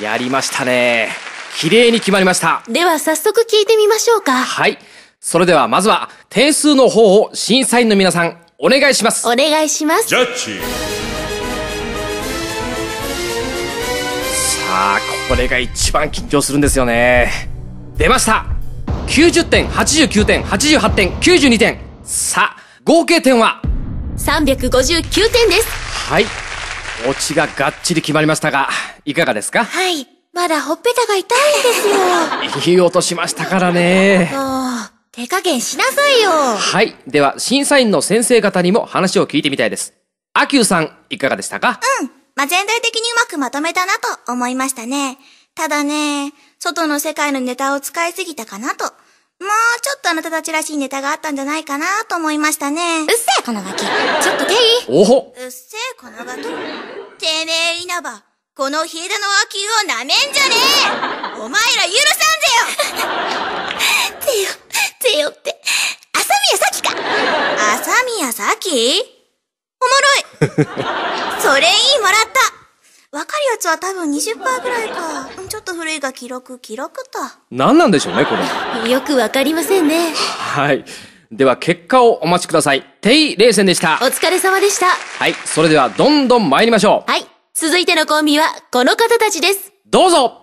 やりましたね。綺麗に決まりました。では早速聞いてみましょうか。はい。それではまずは点数の方を審査員の皆さん、お願いします。お願いします。ジャッジさあ、これが一番緊張するんですよね。出ました90点、89点、88点、92点。さあ、合計点は359点です。はい。オチががっちり決まりましたが、いかがですかはい。まだほっぺたが痛いんですよ。いい音しましたからね。手加減しなさいよ。はい。では、審査員の先生方にも話を聞いてみたいです。アキューさん、いかがでしたかうん。まあ、全体的にうまくまとめたなと思いましたね。ただね、外の世界のネタを使いすぎたかなと。もうちょっとあなたたちらしいネタがあったんじゃないかなと思いましたね。うっせえ、このガキ。ちょっと手いいおほうっせえ、このガキ。てめえ、稲葉。このヒエダの和球を舐めんじゃねえお前ら許さんぜよ てよ、てよって。あさみやさきかあさみやさきおもろい それいいもらった。わかるやつは多分20%ぐらいか。が記録、記録と。何なんでしょうね、これ。よくわかりませんね。はい。では結果をお待ちください。テイレイセンでした。お疲れ様でした。はい。それではどんどん参りましょう。はい。続いてのコンビはこの方たちです。どうぞ